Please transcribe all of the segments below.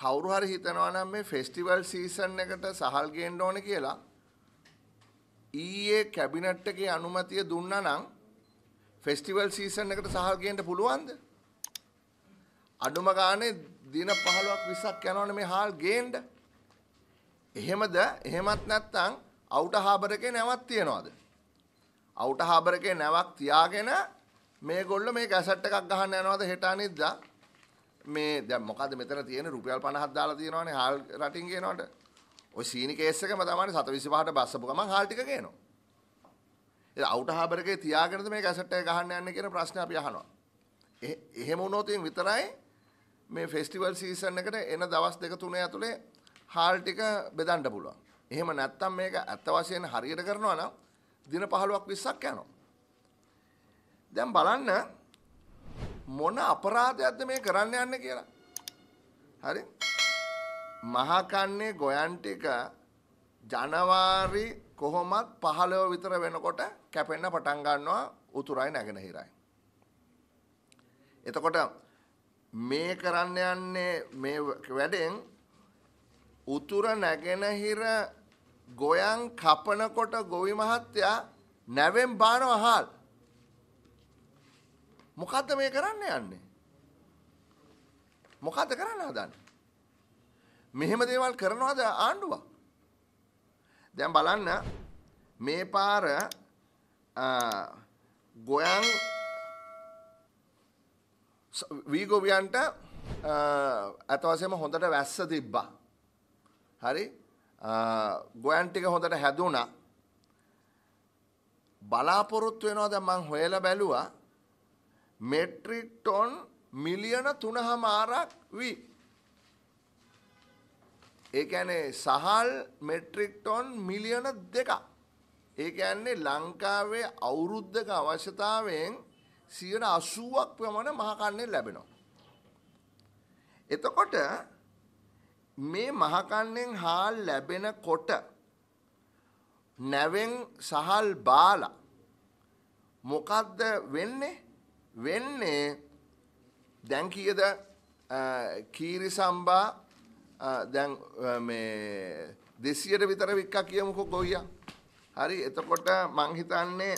කවුරු හරි හිතනවා නම් මේ ෆෙස්ටිවල් සීසන් එකට සහල් ගේන්න ඕනේ කියලා ඊයේ කැබිනට් එකේ අනුමැතිය දුන්නා නම් ෆෙස්ටිවල් සීසන් එකට සහල් ගේන්න පුළුවන්ද? අඩුම ගානේ දින 15ක් 20ක් යනවනේ මේ හාල් ගේන්න. එහෙමද? එහෙමත් නැත්නම් අවුට හාබර් එකේ නැවක් තියනවාද? අවුට හාබර් එකේ නැවක් තියාගෙන මේගොල්ලෝ මේ කැසට් එකක් ගහන්න යනවාද හෙට අනිද්දා? මේ දැන් මොකද්ද මෙතන තියෙන රුපියල් 50ක් දාලා තියෙනවනේ හාල් රටින් ගේනවට. ওই සීනි කේස් එකම තමයි 725ට බස්සපු ගමන් හාල් ටික ගේනවා. ඒ අවුට් හාබර් එකේ තියාගෙනද මේ කැසට් එක ගහන්න යන්නේ කියන ප්‍රශ්නේ අපි අහනවා. එහෙම වුණොත් විතරයි මේ ෆෙස්ටිවල් සීසන් එකට එන දවස් දෙක තුනේ ඇතුලේ හාල් ටික බෙදන්න පුළුවන්. එහෙම නැත්නම් මේක ඇත්ත වශයෙන් හරියට කරනවා නම් දින 15ක් 20ක් යනවා. දැන් බලන්න මොන අපරාධයක්ද මේ කරන්න යන්න කියලා. හරි? මහා කන්නේ ගොයන් ටික ජනවාරි කොහොමත් 15 විතර වෙනකොට කැපෙන්න පටන් ගන්නවා උතුරයි නැගෙනහිරයි. එතකොට මේ කරන්න යන්නේ මේ වැඩෙන් උතුර නැගෙනහිර ගොයන් කපනකොට ගොවි මහත්තයා නැවෙන් බානවා අහල්. මොකද්ද මේ කරන්න යන්නේ? මොකද්ද කරන්න හදන්නේ? මෙහෙම දේවල් කරනවද ආණ්ඩුව? දැන් බලන්න මේ පාර ගොයන් වීගොවියන්ට අතවසේම හොඳට වැස්ස තිබ්බා. හරි? ගොයන් ටික හොඳට හැදුණා. බලාපොරොත්තු වෙනවද මං හොයලා බැලුවා මෙට්‍රික් ටොන් මිලියන තුනහමාරක් වී. ඒඇනේ සහල් මෙට්‍රික් ටොන් මිලියන දෙක. ඒක ඇන්නේ ලංකාවේ අවුරුද්ධක අවශ්‍යතාවෙන් සියට අසුවක් ප්‍රමණ මහකන්නේ ලැබෙනවා. එතකොට මේ මහකන්නෙන් හා ලැබෙන කොට නැවෙන් සහල් බාලා මොකක්ද වෙන්නේ වෙන්නේ දැන් කියද කීරි සම්බා දැන් දෙසියට විතර වික්කා කියමුකො ගොයිය හරි එතකොට මංහිතන්නේ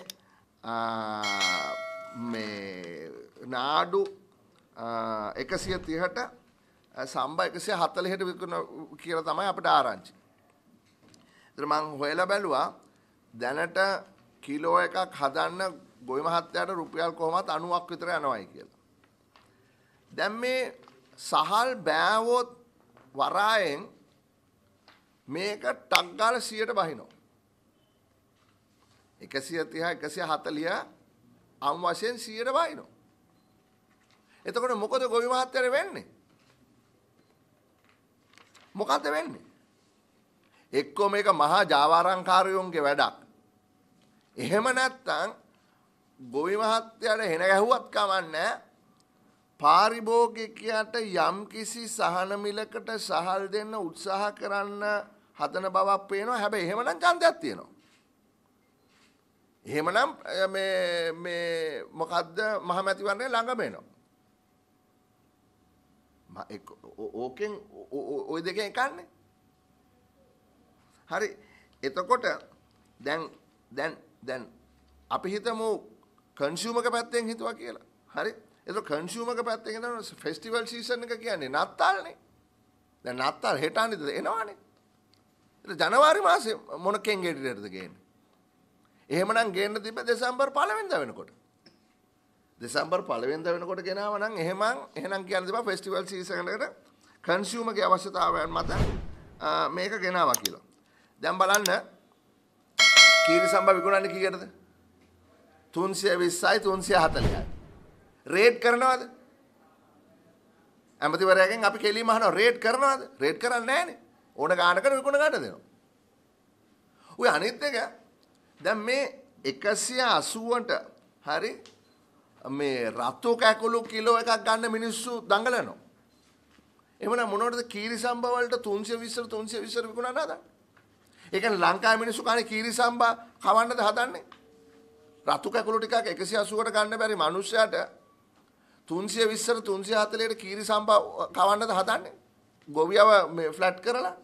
නාඩු එකසිය තිහට සම්බ එකසිය හත්තලහෙට විකුණ කියල තමයි අපට ආරංචි. ත්‍රමං හොයල බැලුවා දැනට කිලෝ එකක් හදන්න ගොවි මහත්තයාට රුපියල් කොහොමත් 90ක් විතර යනවායි කියලා. දැන් මේ සහල් බෑවොත් වරායෙන් මේක ටක් ගාලා 100ට බහිනවා. 130 140 අම් වශයෙන් 100ට බහිනවා. එතකොට මොකද ගොවි මහත්තයාට වෙන්නේ? මොකද වෙන්නේ? එක්කෝ මේක මහා ජාවාරංකාරයෝන්ගේ වැඩක්. එහෙම නැත්නම් ගොවි මහත්තයාට හෙන ගැහුවත් කමන්නේ පාරිභෝගිකයාට යම්කිසි සහන මිලකට සහල් දෙන්න උත්සාහ කරන්න හදන බවක් පේනවා හැබැයි එහෙමනම් ඡන්දයක් තියෙනවා. එහෙමනම් මේ මේ මොකද්ද මහමැතිවරණය ළඟම එනවා. ඕකෙන් ওই දෙකෙන් එකන්නේ. හරි. එතකොට දැන් දැන් දැන් අපි හිතමු කන්සියුමක පැත්තෙන් හිතුවා කියලා. හරි. ඒක කන්සියුමක පැත්තෙන් හිතන ෆෙස්ටිවල් සීසන් එක කියන්නේ නත්තාල්නේ. දැන් නත්තාල් හෙට අනිද්ද එනවනේ. ඒක ජනවාරි මාසේ මොන කෙන්ගෙඩියටද ගේන්නේ? එහෙමනම් ගේන්න තිබ්බ දෙසැම්බර් 1 වෙනිදා වෙනකොට. දෙසැම්බර් 1 වෙනිදා වෙනකොට ගෙනාව නම් එහෙනම් එහෙනම් කියන්න තිබ්බා ෆෙස්ටිවල් සීසන් එකට කන්සියුමගේ අවශ්‍යතාවයන් මත මේක ගෙනාවා කියලා. දැන් බලන්න කීරි සම්බ විකුණන්නේ කීයටද? තුන්සිය විස්සයි තුන්සිය හතලයි. රේඩ් කරනවද ඇමතිවරයගෙන් අපි කෙලි මහන රේට් කරනවද රේට් කරන්න නෑනේ ඕන ගානකට විකුණ ගන්න දෙනවා. ඔය අනිත් එක දැන් මේ එකසිය අසුවට හරි මේ රත්තු කැකුළු කිලෝ එකක් ගන්න මිනිස්සු දඟලනවා. එමන මොනවටද කීරි සම්බවලට තුන්සිය විස්සර තුන්සිය විස්සර විකුණන්න හදන්නේ. ඒ කියන්නේ ලංකාවේ මිනිස්සු කන්නේ කීරි සම්බා කවන්නද හදන්නේ? රතු කැකුළු ටිකක් 180ට ගන්න බැරි මිනිස්සයාට 320ට 340ට කීරි සම්පා කවන්නද හදන්නේ? ගොවියව මේ ෆ්ලැට් කරලා